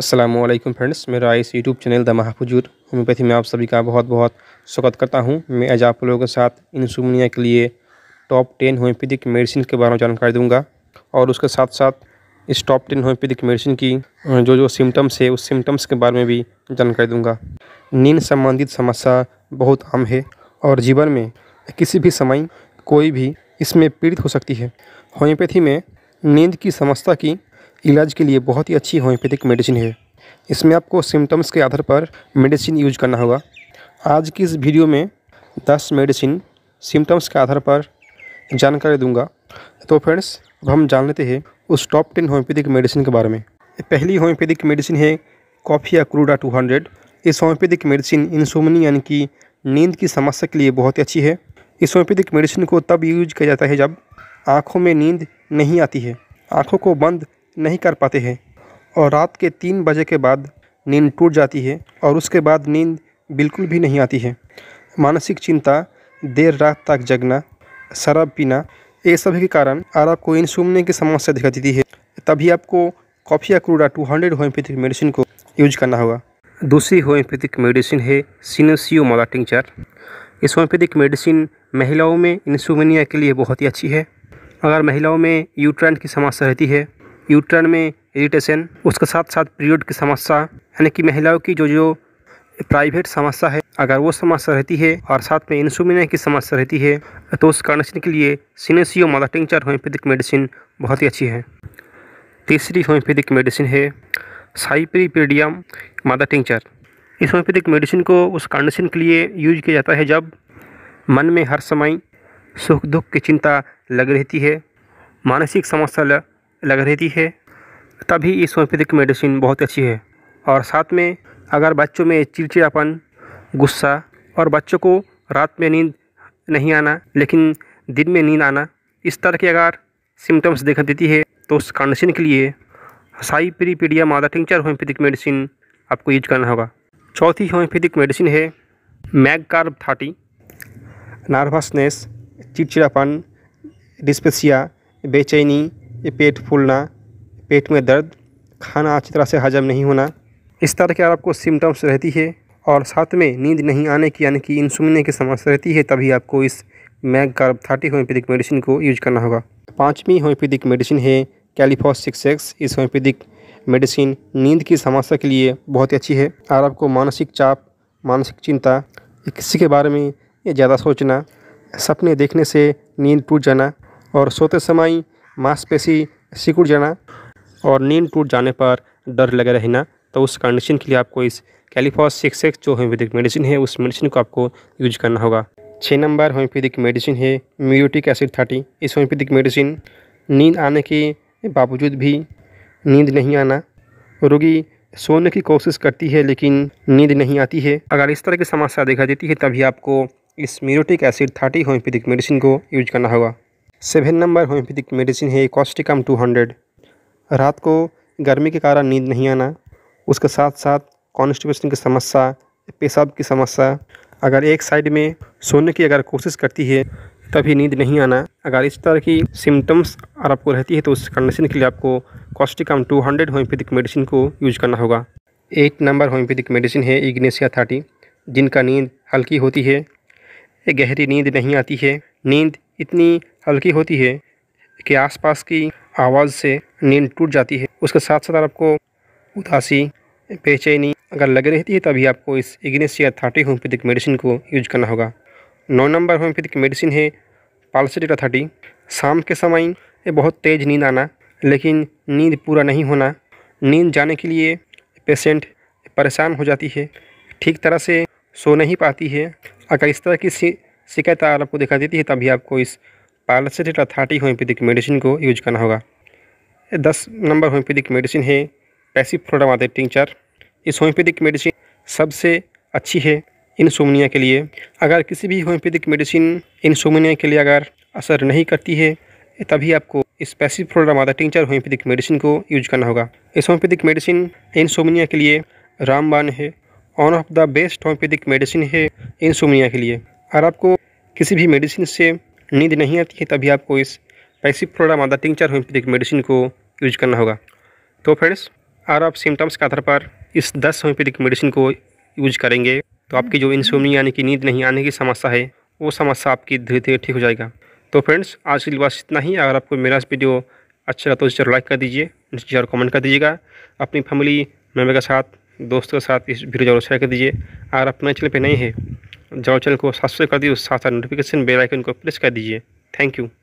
Aslam friends मेरा इस YouTube channel the महाफजूर होम्योपैथी में आप सभी का बहुत बहुत स्वागत करता हूं मैं आज आप लोगों के साथ इंसुमनिया के लिए टॉप टेन होम्योपैथिक मेडिसिन के बारे में जानकारी दूंगा और उसके साथ साथ इस टॉप टेन होम्योपैथिक मेडिसिन की जो जो सिम्टम्स है उस सिम्टम्स के बारे में भी जानकारी दूँगा नींद संबंधित समस्या बहुत आम है और जीवन में किसी भी समय कोई भी इसमें पीड़ित हो सकती है होम्योपैथी में नींद की समस्या की इलाज के लिए बहुत ही अच्छी होम्योपैथिक मेडिसिन है इसमें आपको सिम्टम्स के आधार पर मेडिसिन यूज करना होगा आज की इस वीडियो में 10 मेडिसिन सिम्टम्स के आधार पर जानकारी दूंगा तो फ्रेंड्स अब हम जान लेते हैं उस टॉप टेन होम्योपैथिक मेडिसिन के बारे में पहली होम्योपैथिक मेडिसिन है कॉफिया क्रूडा हंड्रेड इस होम्योपैथिक मेडिसिन इंसोमनी यानी कि नींद की समस्या के लिए बहुत ही अच्छी है इस होम्योपैथिक मेडिसिन को तब यूज किया जाता है जब आँखों में नींद नहीं आती है आँखों को बंद नहीं कर पाते हैं और रात के तीन बजे के बाद नींद टूट जाती है और उसके बाद नींद बिल्कुल भी नहीं आती है मानसिक चिंता देर रात तक जगना शराब पीना ये सभी के कारण और आपको इंसुमने की समस्या दिखा देती है तभी आपको coffea cruda two hundred homeopathic medicine को यूज करना होगा दूसरी होम्योपैथिक मेडिसिन है सीनोसियो मोला टिंचर इस होम्योपैथिक मेडिसिन महिलाओं में इंसुमनिया के लिए बहुत ही अच्छी है अगर महिलाओं में यूट्रेंट की समस्या रहती है यूट्रन में इरिटेशन उसके साथ साथ पीरियड की समस्या यानी कि महिलाओं की जो जो प्राइवेट समस्या है अगर वो समस्या रहती है और साथ में इंसुमिना की समस्या रहती है तो उस कंडीशन के लिए senecio mother tincture homeopathic medicine बहुत ही अच्छी है तीसरी होम्योपैथिक मेडिसिन है साइप्रीपीडियम मदर टिंचर इस होम्योपैथिक मेडिसिन को उस कंडीशन के लिए यूज किया जाता है जब मन में हर समय सुख दुख की चिंता लग रहती है मानसिक समस्या लग रहती है तभी इस होम्योपैथिक मेडिसिन बहुत अच्छी है और साथ में अगर बच्चों में चिड़चिड़ापन गुस्सा और बच्चों को रात में नींद नहीं आना लेकिन दिन में नींद आना इस तरह की अगर सिम्टम्स दिखा देती है तो उस कंडीशन के लिए cypripedium mother tincture homeopathic medicine आपको यूज करना होगा चौथी होम्योपैथिक मेडिसिन है मैग कार्ब थर्टी नर्वसनेस चिड़चिड़ापन डिस्पेसिया बेचैनी ये पेट फूलना पेट में दर्द खाना अच्छी तरह से हजम नहीं होना इस तरह की आपको सिम्टम्स रहती है और साथ में नींद नहीं आने की यानी कि इंसुमिया की समस्या रहती है तभी आपको इस mag carb thirty homeopathic medicine को यूज करना होगा पाँचवीं होम्योपैथिक मेडिसिन है कैलिफोस सिक्स एक्स इस होम्योपैथिक मेडिसिन नींद की समस्या के लिए बहुत ही अच्छी है और आपको मानसिक चाप मानसिक चिंता किसी के बारे में ज़्यादा सोचना सपने देखने से नींद टूट जाना और सोते समय मांसपेशी सिकुड़ जाना और नींद टूट जाने पर डर लगे रहना तो उस कंडीशन के लिए आपको इस कैलिफॉस सिक्स एक्स जो होम्योपैथिक मेडिसिन है उस मेडिसिन को आपको यूज करना होगा छः नंबर होम्योपैथिक मेडिसिन है म्यूटिक एसिड थर्टी इस होम्योपैथिक मेडिसिन नींद आने के बावजूद भी नींद नहीं आना रोगी सोने की कोशिश करती है लेकिन नींद नहीं आती है अगर इस तरह की समस्या दिखाई देती है तभी आपको इस muriatic acid thirty homeopathic medicine को यूज करना होगा सेवन नंबर होम्योपैथिक मेडिसिन है कॉस्टिकम टू हंड्रेड रात को गर्मी के कारण नींद नहीं आना उसके साथ साथ कॉन्स्टिपेशन की समस्या पेशाब की समस्या अगर एक साइड में सोने की अगर कोशिश करती है तभी नींद नहीं आना अगर इस तरह की सिम्टम्स अगर आपको रहती है तो उस कंडीशन के लिए आपको causticum two hundred homeopathic medicine को यूज करना होगा एट नंबर होम्योपैथिक मेडिसिन है इग्नेशिया थर्टी जिनका नींद हल्की होती है गहरी नींद नहीं आती है नींद इतनी हल्की होती है कि आसपास की आवाज़ से नींद टूट जाती है उसके साथ साथ आपको उदासी बेचैनी अगर लगे रहती है तभी आपको इस ignatia thirty homeopathic medicine को यूज करना होगा नौ नंबर होम्योपैथिक मेडिसिन है पालसिटिका थर्टी शाम के समय बहुत तेज़ नींद आना लेकिन नींद पूरा नहीं होना नींद जाने के लिए पेशेंट परेशान हो जाती है ठीक तरह से सो नहीं पाती है अगर इस तरह की शिकायत आपको दिखा देती है तभी आपको इस पालसेटेट अथार्टी होम्योपैथिक मेडिसिन को यूज करना होगा दस नंबर होम्योपैथिक मेडिसिन है पैसिफ्लोडामाते टिंचर इस होम्योपैथिक मेडिसिन सबसे अच्छी है इंसोमनिया के लिए अगर किसी भी होम्योपैथिक मेडिसिन इंसोमनिया के लिए अगर असर नहीं करती है तभी आपको इस पैसिफ्लोडामाता टिंचर होम्योपैथिक मेडिसिन को यूज करना होगा इस होम्योपैथिक मेडिसिन इंसोमनिया के लिए रामबान है one of the best homeopathic medicine है इंसोमिया के लिए अगर आपको किसी भी मेडिसिन से नींद नहीं आती है तभी आपको इस passiflora mother tincture homeopathic medicine को यूज करना होगा तो फ्रेंड्स अगर आप सिम्टम्स के आधार पर इस दस होम्योपैथिक मेडिसिन को यूज करेंगे तो आपकी जो इंसोमिया यानी कि नींद नहीं आने की समस्या है वो समस्या आपकी धीरे धीरे ठीक हो जाएगा तो फ्रेंड्स आज के लिए बस इतना ही अगर आपको मेरा वीडियो अच्छा लगा तो जरूर लाइक कर दीजिए जरूर कमेंट कर दीजिएगा अपनी फैमिली मेम्बर के साथ दोस्तों के साथ इस वीडियो जरूर शेयर कर दीजिए अगर आप नए चैनल पर नहीं है जरूर चैनल को सब्सक्राइब कर दीजिए साथ साथ नोटिफिकेशन बेल आइकन को प्रेस कर दीजिए थैंक यू